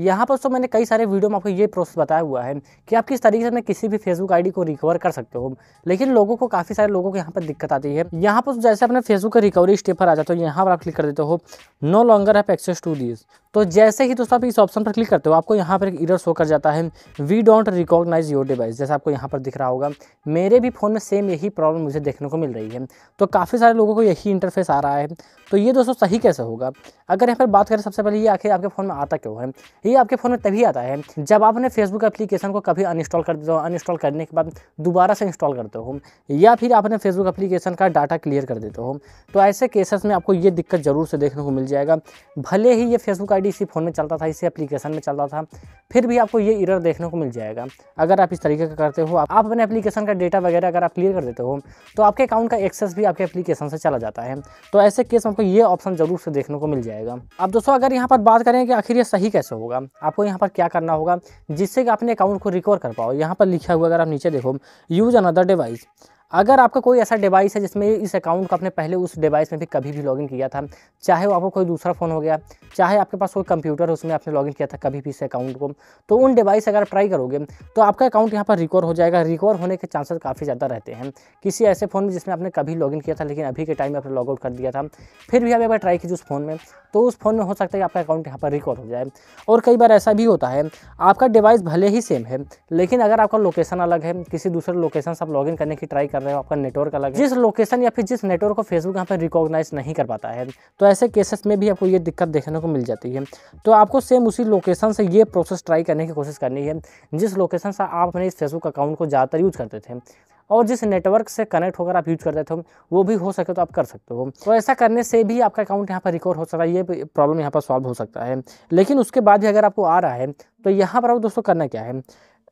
यहाँ पर दोस्तों मैंने कई सारे वीडियो में आपको ये प्रोसेस बताया हुआ है कि आप किस तरीके से मैं किसी भी फेसबुक आईडी को रिकवर कर सकते हो लेकिन लोगों को काफ़ी सारे लोगों को यहाँ पर दिक्कत आती है यहाँ पर तो जैसे अपने फेसबुक का रिकवरी स्टेप पर आ जाते हो यहाँ पर आप क्लिक कर देते हो no longer have access to this तो जैसे ही दोस्तों आप इस ऑप्शन पर क्लिक करते हो आपको यहाँ पर एक इरर शो कर जाता है we don't recognise your device जैसा आपको यहाँ पर दिख रहा होगा मेरे भी फ़ोन में सेम यही प्रॉब्लम मुझे देखने को मिल रही है तो काफ़ी सारे लोगों को यही इंटरफेस आ रहा है तो ये दोस्तों सही कैसे होगा अगर यहाँ पर बात करें सबसे पहले ये आखिर आपके फ़ोन में आता क्यों है ये आपके फ़ोन में तभी आता है जब आपने फेसबुक एप्लीकेशन को कभी अनइंस्टॉल कर देते हो अनइंस्टॉल करने के बाद दोबारा से इंस्टॉल करते हो या फिर आपने फेसबुक एप्लीकेशन का डाटा क्लियर कर देते हो तो ऐसे केसेस में आपको ये दिक्कत ज़रूर से देखने को मिल जाएगा भले ही ये फेसबुक आई ऑलरेडी इसी फ़ोन में चलता था इसी एप्लीकेशन में चलता था फिर भी आपको ये इरर देखने को मिल जाएगा अगर आप इस तरीके का करते हो आप अपने एप्लीकेशन का डेटा वगैरह अगर आप क्लियर कर देते हो तो आपके अकाउंट का एक्सेस भी आपके एप्लीकेशन से चला जाता है तो ऐसे केस आपको ये ऑप्शन ज़रूर से देखने को मिल जाएगा अब दोस्तों अगर यहाँ पर बात करें कि आखिर ये सही कैसे होगा आपको यहाँ पर क्या करना होगा जिससे कि अपने अकाउंट को रिकवर कर पाओ यहाँ पर लिखा हुआ अगर आप नीचे देखो यूज़ अनदर डिवाइस अगर आपका कोई ऐसा डिवाइस है जिसमें इस अकाउंट को आपने पहले उस डिवाइस में भी कभी भी लॉगिन किया था चाहे वो आपको कोई दूसरा फ़ोन हो गया चाहे आपके पास कोई कंप्यूटर हो उसमें आपने लॉगिन किया था कभी भी इस अकाउंट को तो उन डिवाइस अगर ट्राई करोगे तो आपका अकाउंट यहाँ पर रिकॉर हो जाएगा रिकवर होने के चांसेस काफ़ी ज़्यादा रहते हैं किसी ऐसे फ़ोन में जिसमें आपने कभी लॉगिन किया था लेकिन अभी के टाइम में आपने लॉगआउट कर दिया था फिर भी अभी अगर ट्राई कीजिए उस फ़ोन में तो उस फ़ोन में हो सकता है कि आपका अकाउंट यहाँ पर रिकॉर हो जाए और कई बार ऐसा भी होता है आपका डिवाइस भले ही सेम है लेकिन अगर आपका लोकेशन अलग है किसी दूसरे लोकेशन से आप लॉगिन करने की ट्राई कर रहे हो आपका नेटवर्क अलग है जिस लोकेशन या फिर जिस नेटवर्क को फेसबुक यहाँ पर रिकॉग्नाइज नहीं कर पाता है तो ऐसे केसेस में भी आपको ये दिक्कत देखने को मिल जाती है तो आपको सेम उसी लोकेशन से ये प्रोसेस ट्राई करने की कोशिश करनी है जिस लोकेशन से आप अपने इस फेसबुक अकाउंट को ज़्यादातर यूज करते थे और जिस नेटवर्क से कनेक्ट होकर आप यूज करते थे वो भी हो सके तो आप कर सकते हो तो ऐसा करने से भी आपका अकाउंट यहाँ पर रिकॉर्ड हो सकता है ये प्रॉब्लम यहाँ पर सॉल्व हो सकता है लेकिन उसके बाद भी अगर आपको आ रहा है तो यहाँ पर आप दोस्तों करना क्या है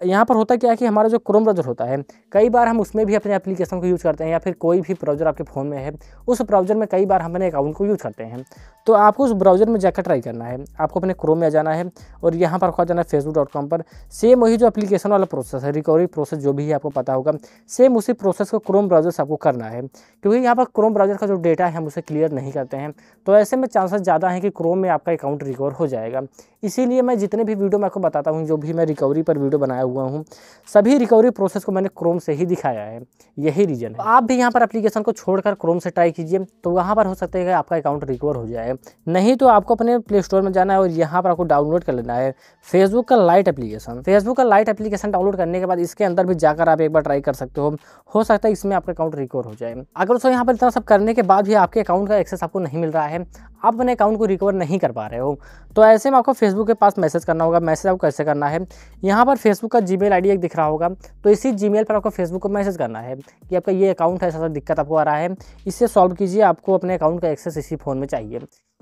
यहाँ पर होता क्या है कि हमारा जो क्रोम ब्राउज़र होता है कई बार हम उसमें भी अपने एप्लीकेशन को यूज़ करते हैं या फिर कोई भी ब्राउज़र आपके फ़ोन में है उस ब्राउज़र में कई बार हम अपने अकाउंट को यूज़ करते हैं तो आपको उस ब्राउज़र में जाकर ट्राई करना है आपको अपने क्रोम में जाना है और यहाँ पर आपको जाना है फेसबुक पर सेम वही जो अपलीकेशन वाला प्रोसेस है रिकवरी प्रोसेस जो भी है आपको पता होगा सेम उसी प्रोसेस को क्रोम ब्राउज़र से आपको करना है क्योंकि यहाँ पर क्रोम ब्राउज़र का जो डेटा है हम उसे क्लियर नहीं करते हैं तो ऐसे में चांसेस ज़्यादा हैं कि क्रोम में आपका अकाउंट रिकवर हो जाएगा इसीलिए मैं जितने भी वीडियो मैं आपको बताता हूँ जो भी मैं रिकवरी पर वीडियो बनाया हुआ हूँ सभी रिकवरी प्रोसेस को मैंने क्रोम से ही दिखाया है यही रीज़न है तो आप भी यहाँ पर अप्लीकेशन को छोड़कर क्रोम से ट्राई कीजिए तो वहाँ पर हो सकता है कि आपका अकाउंट रिकवर हो जाए नहीं तो आपको अपने प्ले स्टोर में जाना है और यहाँ पर आपको डाउनलोड कर लेना है फेसबुक का लाइट अप्लीकेशन फेसबुक का लाइट अप्लीकेशन डाउनलोड करने के बाद इसके अंदर भी जाकर आप एक बार ट्राई कर सकते हो हो सकता है इसमें आपका अकाउंट रिकवर हो जाए अगर उसको यहाँ पर इतना सब करने के बाद भी आपके अकाउंट का एक्सेस आपको नहीं मिल रहा है आप अपने अकाउंट को रिकवर नहीं कर पा रहे हो तो ऐसे में आपको फेसबुक के पास मैसेज करना होगा मैसेज आपको कैसे करना है यहाँ पर फेसबुक का जी मेल एक दिख रहा होगा तो इसी जी पर आपको फेसबुक को मैसेज करना है कि आपका ये अकाउंट है ऐसा दिक्कत आपको आ रहा है इसे सॉल्व कीजिए आपको अपने अकाउंट का एक्सेस इसी फ़ोन में चाहिए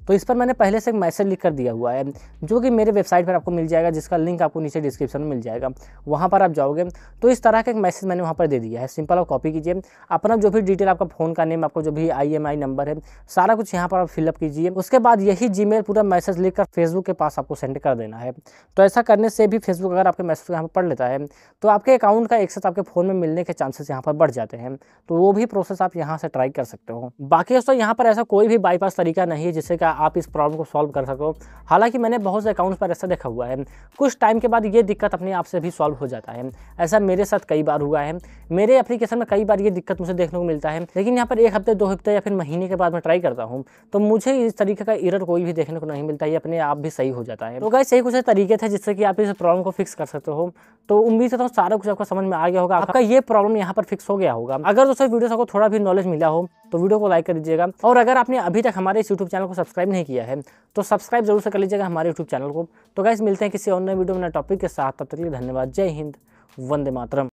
तो इस पर मैंने पहले से एक मैसेज लिख कर दिया हुआ है जो कि मेरे वेबसाइट पर आपको मिल जाएगा जिसका लिंक आपको नीचे डिस्क्रिप्शन में मिल जाएगा वहाँ पर आप जाओगे तो इस तरह का एक मैसेज मैंने वहाँ पर दे दिया है सिंपल आप कॉपी कीजिए अपना जो भी डिटेल आपका फ़ोन का नेम आपको जो भी आई नंबर है सारा कुछ यहाँ पर आप फिलअप कीजिए उसके बाद यही जी पूरा मैसेज लिख कर फेसबुक के पास आपको सेंड कर देना है तो ऐसा करने से भी फेसबुक अगर आपके मैसेज को यहाँ पर पढ़ लेता है तो आपके अकाउंट का एक्सेस आपके फ़ोन में मिलने के चांसेस यहाँ पर बढ़ जाते हैं तो वो भी प्रोसेस आप यहाँ से ट्राई कर सकते हो बाकी दोस्तों यहाँ पर ऐसा कोई भी बाईपास तरीका नहीं है जिससे कि क्या आप इस प्रॉब्लम को सॉल्व कर सको हालांकि मैंने बहुत से अकाउंट्स पर ऐसा देखा हुआ है कुछ टाइम के बाद ये दिक्कत अपने आप से भी सॉल्व हो जाता है ऐसा मेरे साथ कई बार हुआ है मेरे एप्लीकेशन में कई बार ये दिक्कत मुझे देखने को मिलता है लेकिन यहाँ पर एक हफ्ते दो हफ्ते या फिर महीने के बाद मैं ट्राई करता हूँ तो मुझे इस तरीके का इरर कोई भी देखने को नहीं मिलता है अपने आप भी सही हो जाता है तो गए सही कुछ तरीके थे जिससे कि आप इस प्रॉब्लम को फिक्स कर सकते हो तो उम्मीद करता हूँ सारा कुछ आपको समझ में आ गया होगा आपका ये प्रॉब्लम यहाँ पर फिक्स हो गया होगा अगर दोस्तों वीडियो को थोड़ा भी नॉलेज मिला हो तो वीडियो को लाइक कर दीजिएगा और अगर आपने अभी तक हमारे इस यूट्यूब चैनल को सब्सक्राइब सब्सक्राइब नहीं किया है तो सब्सक्राइब जरूर से कर लीजिएगा हमारे यूट्यूब चैनल को तो गाइस मिलते हैं किसी और नए वीडियो में नए टॉपिक के साथ तब तक के लिए धन्यवाद जय हिंद वंदे मातरम